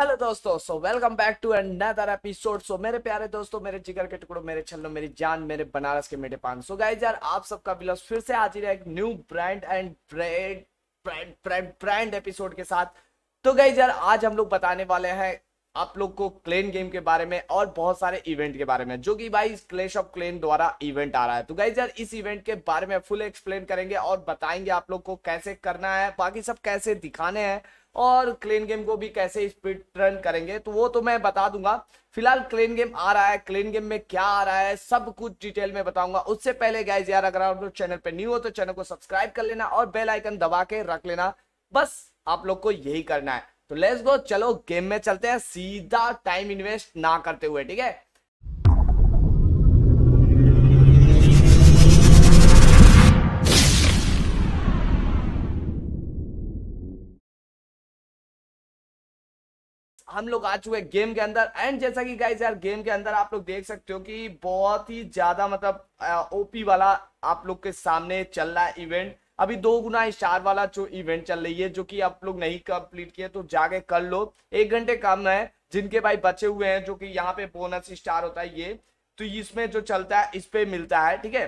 hello दोस्तों so welcome back to another episode so मेरे प्यारे दोस्तों मेरे जिगर के टुकड़ों मेरे छल्लो मेरी जान मेरे बनारस के मेरे पान सो गाइस यार आप सबका बिलोस फिर से आज है एक new brand and brand brand brand brand episode के साथ तो गाइस यार आज हम लोग बताने वाले हैं आप लोग को क्लेन गेम के बारे में और बहुत सारे इवेंट के बारे में जो कि भाई क्लेश ऑफ क्लेन द्वारा इवेंट आ रहा है तो गाइज यार इस इवेंट के बारे में फुल एक्सप्लेन करेंगे और बताएंगे आप लोग को कैसे करना है बाकी सब कैसे दिखाने हैं और क्लेन गेम को भी कैसे स्पीड रन करेंगे तो वो तो मैं बता दूंगा फिलहाल क्लेन गेम आ रहा है क्लेन गेम में क्या आ रहा है सब कुछ डिटेल में बताऊंगा उससे पहले गाइज यार अगर आप लोग चैनल पे न्यू हो तो चैनल को सब्सक्राइब कर लेना और बेल आइकन दबा के रख लेना बस आप लोग को यही करना है तो लेट्स गो चलो गेम में चलते हैं सीधा टाइम इन्वेस्ट ना करते हुए ठीक है हम लोग आ चुके हैं गेम के अंदर एंड जैसा कि गाइज यार गेम के अंदर आप लोग देख सकते हो कि बहुत ही ज्यादा मतलब ओपी वाला आप लोग के सामने चल रहा है इवेंट अभी दो गुना स्टार वाला जो इवेंट चल रही है जो कि आप लोग नहीं कंप्लीट किए तो जाके कर लो एक घंटे कम है जिनके भाई बचे हुए हैं जो कि यहाँ पे बोनस स्टार होता है ये तो इसमें जो चलता है इस पे मिलता है ठीक है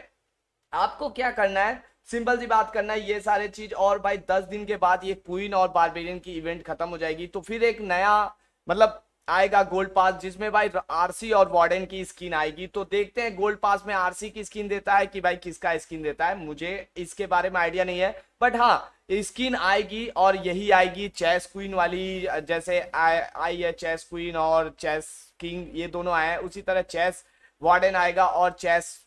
आपको क्या करना है सिंपल सी बात करना है ये सारे चीज और भाई दस दिन के बाद ये क्वीन और बारबेरियन की इवेंट खत्म हो जाएगी तो फिर एक नया मतलब आएगा गोल्ड पास जिसमें भाई आरसी और वार्डन की स्किन आएगी तो देखते हैं गोल्ड पास में आरसी की स्किन देता है कि भाई किसका स्किन देता है मुझे इसके बारे में आइडिया नहीं है बट हाँ स्किन आएगी और यही आएगी चेस क्वीन वाली जैसे आई है चेस क्वीन और चेस किंग ये दोनों आए हैं उसी तरह चेस वार्डन आएगा और चेस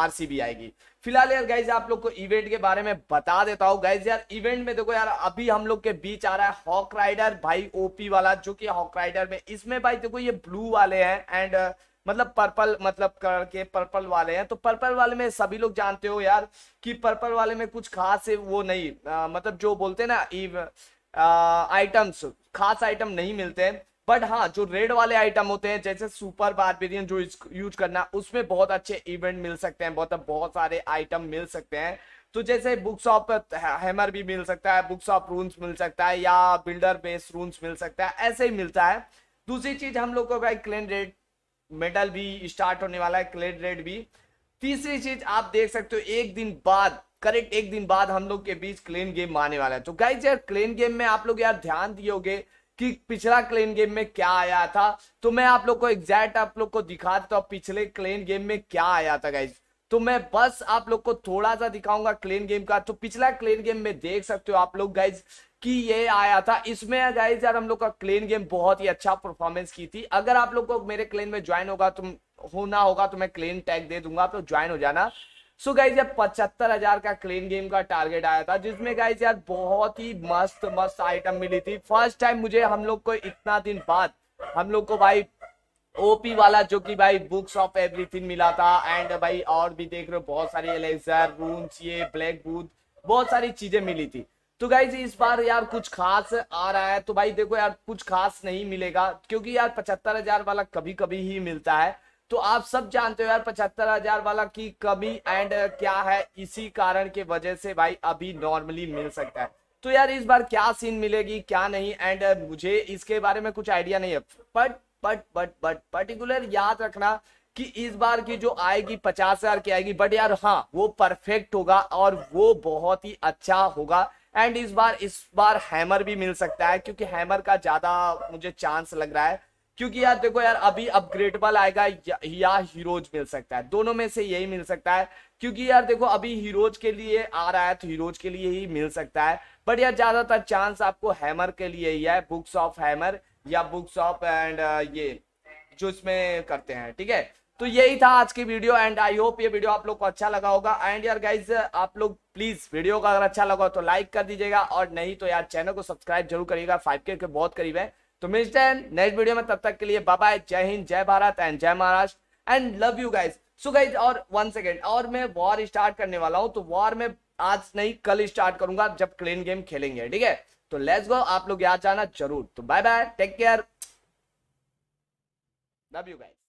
आरसी भी आएगी फिलहाल यार गाइज आप लोग को इवेंट के बारे में बता देता हूँ गाइज यार इवेंट में देखो यार अभी हम लोग के बीच आ रहा है हॉक राइडर भाई ओपी वाला जो कि हॉक राइडर में इसमें भाई देखो ये ब्लू वाले हैं एंड uh, मतलब पर्पल मतलब कलर के पर्पल वाले हैं तो पर्पल वाले में सभी लोग जानते हो यार कि पर्पल वाले में कुछ खास है वो नहीं आ, uh, मतलब जो बोलते हैं ना आइटम्स uh, खास आइटम नहीं मिलते हैं बट हाँ जो रेड वाले आइटम होते हैं जैसे सुपर बारबेरियन जो यूज करना उसमें बहुत अच्छे इवेंट मिल सकते हैं बहुत बहुत सारे आइटम मिल सकते हैं तो जैसे बुक्स ऑफ हैमर भी मिल सकता है बुक्स ऑफ रूम्स मिल सकता है या बिल्डर बेस रूम्स मिल सकता है ऐसे ही मिलता है दूसरी चीज हम लोग को भाई क्लेन रेड मेडल भी स्टार्ट होने वाला है क्लेन रेड भी तीसरी चीज आप देख सकते हो एक दिन बाद करेक्ट एक दिन बाद हम लोग के बीच क्लेन गेम आने वाला है तो गाइज यार क्लेन गेम में आप लोग यार ध्यान दियोगे कि पिछला क्लेन गेम में क्या आया था तो मैं आप लोग को एग्जैक्ट आप लोग को दिखा देता हूँ पिछले क्लेन गेम में क्या आया था गाइज तो मैं बस आप लोग को थोड़ा सा दिखाऊंगा क्लेन गेम का तो पिछला क्लेन गेम में देख सकते हो आप लोग गाइज कि ये आया था इसमें गाइज यार हम लोग का क्लेन गेम बहुत ही अच्छा परफॉर्मेंस की थी अगर आप लोग को मेरे क्लेन में ज्वाइन होगा तो होना होगा तो मैं क्लेन टैग दे दूंगा आप लोग ज्वाइन हो जाना सो गाइज यार पचहत्तर हजार का क्लेन गेम का टारगेट आया था जिसमें गाइज यार बहुत ही मस्त मस्त आइटम मिली थी फर्स्ट टाइम मुझे हम लोग को इतना दिन बाद हम लोग को भाई ओपी वाला जो कि भाई बुक्स ऑफ एवरीथिंग मिला था एंड भाई और भी देख रहे हो बहुत सारी एलेक्सर रूम्स ये ब्लैक बूथ बहुत सारी चीजें मिली थी तो गाइज इस बार यार कुछ खास आ रहा है तो भाई देखो यार कुछ खास नहीं मिलेगा क्योंकि यार पचहत्तर हजार वाला कभी कभी ही मिलता है तो आप सब जानते हो यार पचहत्तर हजार वाला की कमी एंड क्या है इसी कारण के वजह से भाई अभी नॉर्मली मिल सकता है तो यार इस बार क्या सीन मिलेगी क्या नहीं एंड मुझे इसके बारे में कुछ आइडिया नहीं है but but but but particular याद रखना कि इस बार की जो आएगी पचास हजार की आएगी बट यार हाँ वो परफेक्ट होगा और वो बहुत ही अच्छा होगा एंड इस बार इस बार हैमर भी मिल सकता है क्योंकि हैमर का ज्यादा मुझे चांस लग रहा है क्योंकि यार देखो यार अभी अपग्रेडेबल आएगा या, या हीरोज मिल सकता है दोनों में से यही मिल सकता है क्योंकि यार देखो अभी हीरोज के लिए आ रहा है तो हीरोज के लिए ही मिल सकता है बट यार ज्यादातर चांस आपको हैमर के लिए ही है बुक्स ऑफ हैमर या बुक्स ऑफ एंड ये जो इसमें करते हैं ठीक है तो यही था आज की वीडियो एंड आई होप ये वीडियो आप लोग को अच्छा लगा होगा एंड यार गाइज आप लोग प्लीज वीडियो का अगर अच्छा लगा तो लाइक कर दीजिएगा और नहीं तो यार चैनल को सब्सक्राइब जरूर करिएगा फाइव के बहुत करीब है तो मिलते हैं नेक्स्ट वीडियो में तब तक के लिए बाय जय हिंद जय भारत एंड जय Maharashtra and love you guys so guys और वन सेकेंड और मैं वॉर स्टार्ट करने वाला हूँ तो वॉर में आज नहीं कल स्टार्ट करूंगा जब क्लीन गेम खेलेंगे ठीक है तो लेट्स गो आप लोग याद जाना जरूर तो bye bye take care love you guys